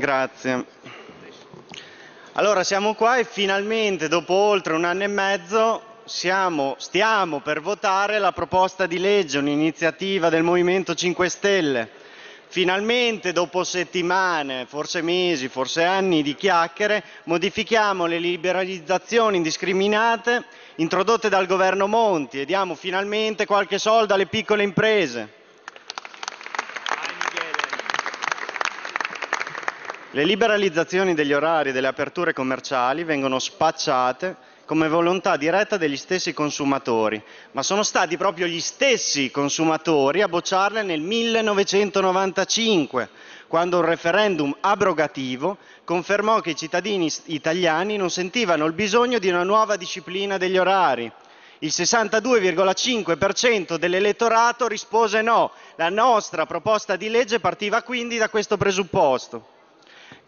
Grazie. Allora siamo qua e finalmente dopo oltre un anno e mezzo siamo, stiamo per votare la proposta di legge, un'iniziativa del Movimento 5 Stelle. Finalmente dopo settimane, forse mesi, forse anni di chiacchiere, modifichiamo le liberalizzazioni indiscriminate introdotte dal governo Monti e diamo finalmente qualche soldo alle piccole imprese. Le liberalizzazioni degli orari e delle aperture commerciali vengono spacciate come volontà diretta degli stessi consumatori, ma sono stati proprio gli stessi consumatori a bocciarle nel 1995, quando un referendum abrogativo confermò che i cittadini italiani non sentivano il bisogno di una nuova disciplina degli orari. Il 62,5% dell'elettorato rispose no. La nostra proposta di legge partiva quindi da questo presupposto.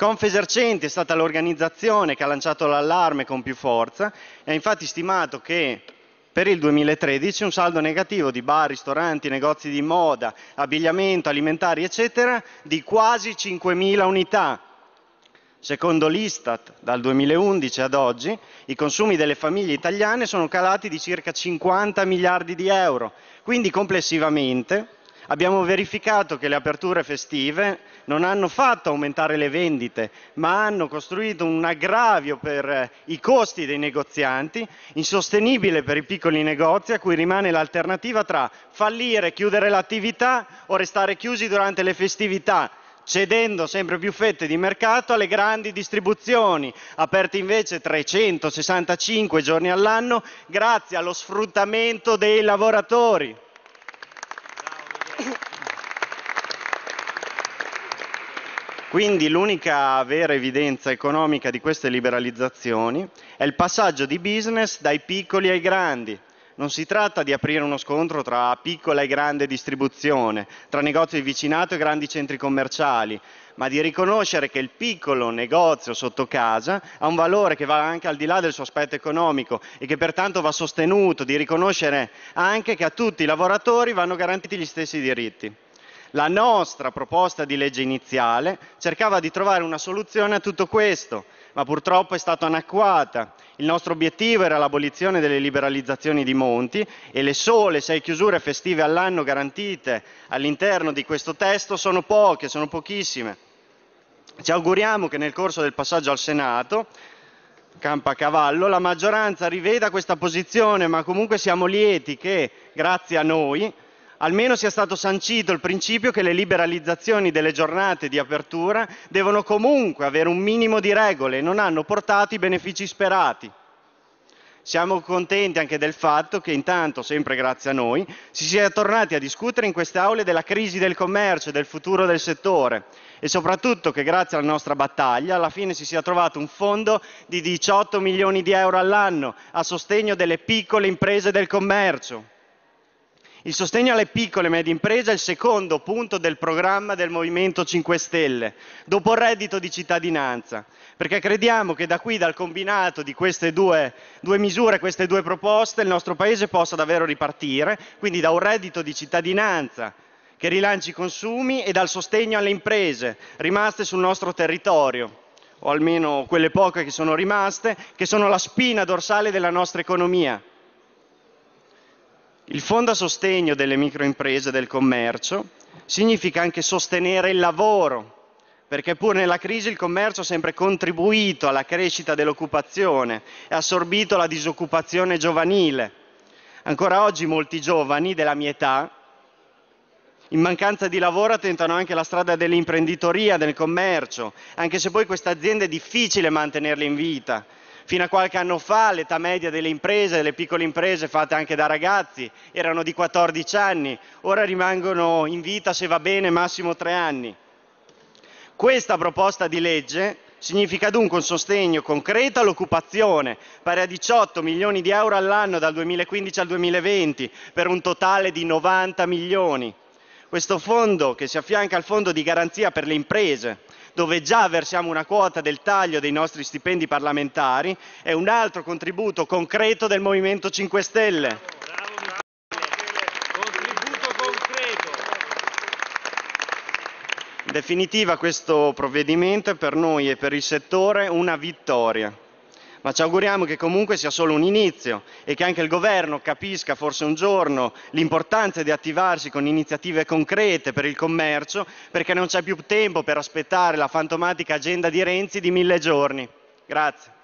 Confesercenti è stata l'organizzazione che ha lanciato l'allarme con più forza e ha infatti stimato che per il 2013 un saldo negativo di bar, ristoranti, negozi di moda, abbigliamento, alimentari, eccetera, di quasi 5.000 unità. Secondo l'Istat, dal 2011 ad oggi, i consumi delle famiglie italiane sono calati di circa 50 miliardi di euro, quindi complessivamente Abbiamo verificato che le aperture festive non hanno fatto aumentare le vendite, ma hanno costruito un aggravio per eh, i costi dei negozianti, insostenibile per i piccoli negozi a cui rimane l'alternativa tra fallire, chiudere l'attività o restare chiusi durante le festività cedendo sempre più fette di mercato alle grandi distribuzioni, aperte invece 365 giorni all'anno grazie allo sfruttamento dei lavoratori. Quindi l'unica vera evidenza economica di queste liberalizzazioni è il passaggio di business dai piccoli ai grandi. Non si tratta di aprire uno scontro tra piccola e grande distribuzione, tra negozi di vicinato e grandi centri commerciali, ma di riconoscere che il piccolo negozio sotto casa ha un valore che va anche al di là del suo aspetto economico e che pertanto va sostenuto, di riconoscere anche che a tutti i lavoratori vanno garantiti gli stessi diritti. La nostra proposta di legge iniziale cercava di trovare una soluzione a tutto questo, ma purtroppo è stata anacquata. Il nostro obiettivo era l'abolizione delle liberalizzazioni di Monti e le sole sei chiusure festive all'anno garantite all'interno di questo testo sono poche, sono pochissime. Ci auguriamo che nel corso del passaggio al Senato, campo a cavallo, la maggioranza riveda questa posizione, ma comunque siamo lieti che, grazie a noi, almeno sia stato sancito il principio che le liberalizzazioni delle giornate di apertura devono comunque avere un minimo di regole e non hanno portato i benefici sperati. Siamo contenti anche del fatto che intanto, sempre grazie a noi, si sia tornati a discutere in queste aule della crisi del commercio e del futuro del settore e soprattutto che grazie alla nostra battaglia alla fine si sia trovato un fondo di 18 milioni di euro all'anno a sostegno delle piccole imprese del commercio. Il sostegno alle piccole e medie imprese è il secondo punto del programma del Movimento 5 Stelle, dopo il reddito di cittadinanza, perché crediamo che da qui, dal combinato di queste due, due misure, queste due proposte, il nostro Paese possa davvero ripartire, quindi da un reddito di cittadinanza che rilanci i consumi e dal sostegno alle imprese rimaste sul nostro territorio o almeno quelle poche che sono rimaste, che sono la spina dorsale della nostra economia. Il fondo a sostegno delle microimprese e del commercio significa anche sostenere il lavoro, perché pur nella crisi il commercio ha sempre contribuito alla crescita dell'occupazione e assorbito la disoccupazione giovanile. Ancora oggi molti giovani della mia età, in mancanza di lavoro, tentano anche la strada dell'imprenditoria, del commercio, anche se poi queste aziende è difficile mantenerle in vita, fino a qualche anno fa l'età media delle imprese, delle piccole imprese fatte anche da ragazzi, erano di 14 anni, ora rimangono in vita, se va bene, massimo 3 anni. Questa proposta di legge significa dunque un sostegno concreto all'occupazione, pari a 18 milioni di euro all'anno dal 2015 al 2020, per un totale di 90 milioni questo fondo che si affianca al fondo di garanzia per le imprese, dove già versiamo una quota del taglio dei nostri stipendi parlamentari, è un altro contributo concreto del Movimento 5 Stelle. In definitiva questo provvedimento è per noi e per il settore una vittoria ma ci auguriamo che comunque sia solo un inizio e che anche il governo capisca forse un giorno l'importanza di attivarsi con iniziative concrete per il commercio, perché non c'è più tempo per aspettare la fantomatica agenda di Renzi di mille giorni. Grazie.